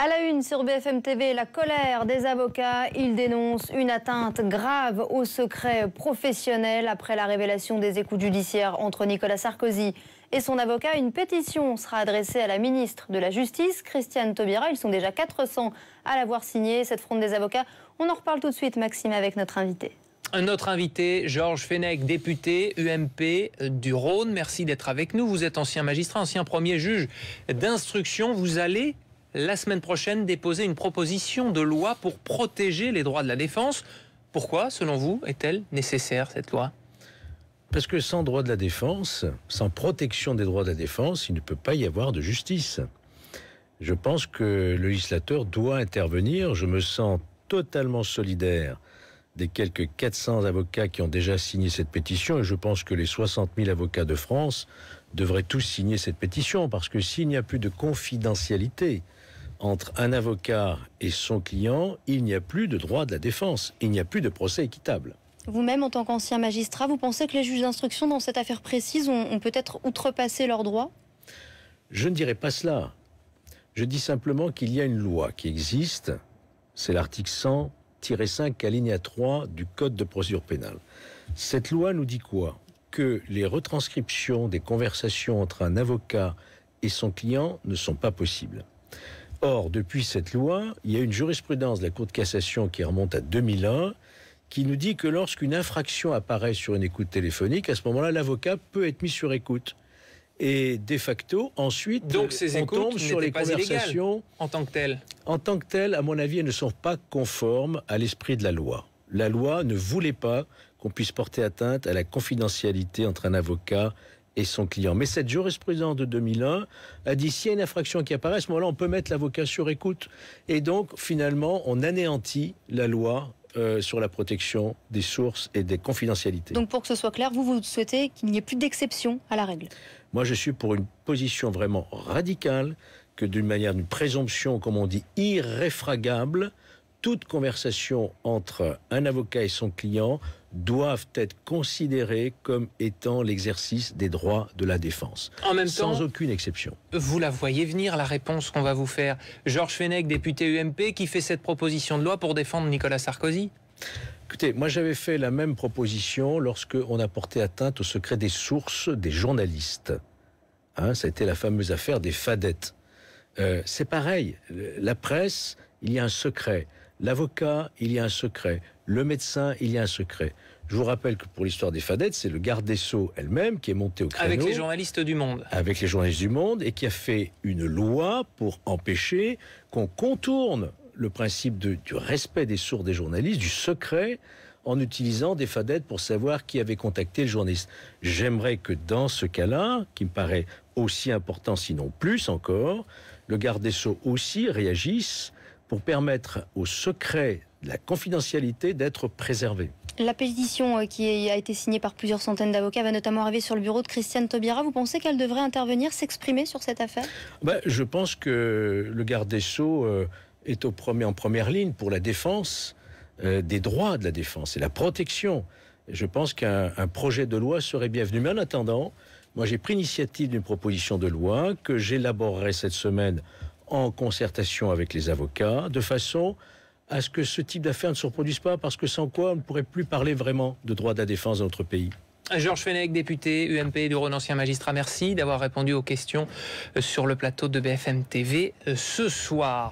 À la une sur BFM TV, la colère des avocats. Ils dénoncent une atteinte grave au secret professionnel après la révélation des écoutes judiciaires entre Nicolas Sarkozy et son avocat. Une pétition sera adressée à la ministre de la Justice, Christiane Taubira. Ils sont déjà 400 à l'avoir signée, cette fronde des avocats. On en reparle tout de suite, Maxime, avec notre invité. Notre invité, Georges Fenech, député UMP du Rhône. Merci d'être avec nous. Vous êtes ancien magistrat, ancien premier juge d'instruction. Vous allez la semaine prochaine déposer une proposition de loi pour protéger les droits de la défense. Pourquoi, selon vous, est-elle nécessaire, cette loi Parce que sans droit de la défense, sans protection des droits de la défense, il ne peut pas y avoir de justice. Je pense que le législateur doit intervenir. Je me sens totalement solidaire des quelques 400 avocats qui ont déjà signé cette pétition, et je pense que les 60 000 avocats de France devraient tous signer cette pétition, parce que s'il n'y a plus de confidentialité entre un avocat et son client, il n'y a plus de droit de la défense, il n'y a plus de procès équitable. Vous-même, en tant qu'ancien magistrat, vous pensez que les juges d'instruction, dans cette affaire précise, ont, ont peut-être outrepassé leurs droits Je ne dirais pas cela. Je dis simplement qu'il y a une loi qui existe, c'est l'article 100-5 alinéa 3 du Code de procédure pénale. Cette loi nous dit quoi Que les retranscriptions des conversations entre un avocat et son client ne sont pas possibles. Or, depuis cette loi, il y a une jurisprudence de la Cour de cassation qui remonte à 2001 qui nous dit que lorsqu'une infraction apparaît sur une écoute téléphonique, à ce moment-là, l'avocat peut être mis sur écoute. Et de facto, ensuite, Donc ces on tombe sur les conversations en tant que telles. En tant que telles, à mon avis, elles ne sont pas conformes à l'esprit de la loi. La loi ne voulait pas qu'on puisse porter atteinte à la confidentialité entre un avocat et son client. Mais cette jurisprudence de 2001 a dit s'il y a une infraction qui apparaît, à ce moment-là, on peut mettre l'avocat sur écoute. Et donc, finalement, on anéantit la loi euh, sur la protection des sources et des confidentialités. Donc pour que ce soit clair, vous, vous souhaitez qu'il n'y ait plus d'exception à la règle Moi, je suis pour une position vraiment radicale, que d'une manière, d'une présomption, comme on dit, irréfragable, toute conversation entre un avocat et son client doivent être considérées comme étant l'exercice des droits de la défense. En même sans aucune exception. Vous la voyez venir, la réponse qu'on va vous faire. Georges Fenech, député UMP, qui fait cette proposition de loi pour défendre Nicolas Sarkozy Écoutez, moi j'avais fait la même proposition lorsque on a porté atteinte au secret des sources des journalistes. Hein, ça a été la fameuse affaire des fadettes. Euh, c'est pareil, la presse, il y a un secret. L'avocat, il y a un secret. Le médecin, il y a un secret. Je vous rappelle que pour l'histoire des fadettes, c'est le garde des Sceaux elle-même qui est monté au créneau. Avec les journalistes du Monde. Avec les journalistes du Monde et qui a fait une loi pour empêcher qu'on contourne le principe du respect des sourds des journalistes, du secret, en utilisant des fadettes pour savoir qui avait contacté le journaliste. J'aimerais que dans ce cas-là, qui me paraît aussi important, sinon plus encore, le garde des Sceaux aussi réagisse pour permettre au secret de la confidentialité d'être préservé. La pétition euh, qui a été signée par plusieurs centaines d'avocats va notamment arriver sur le bureau de Christiane Taubira. Vous pensez qu'elle devrait intervenir, s'exprimer sur cette affaire ben, Je pense que le garde des Sceaux euh, est au premier, en première ligne pour la défense euh, des droits de la défense et la protection. Je pense qu'un projet de loi serait bienvenu. Mais en attendant, moi j'ai pris l'initiative d'une proposition de loi que j'élaborerai cette semaine en concertation avec les avocats, de façon à ce que ce type d'affaires ne se reproduise pas, parce que sans quoi on ne pourrait plus parler vraiment de droit de la défense dans notre pays. Georges Fenech, député UMP du Rhône, ancien magistrat, merci d'avoir répondu aux questions euh, sur le plateau de BFM TV euh, ce soir.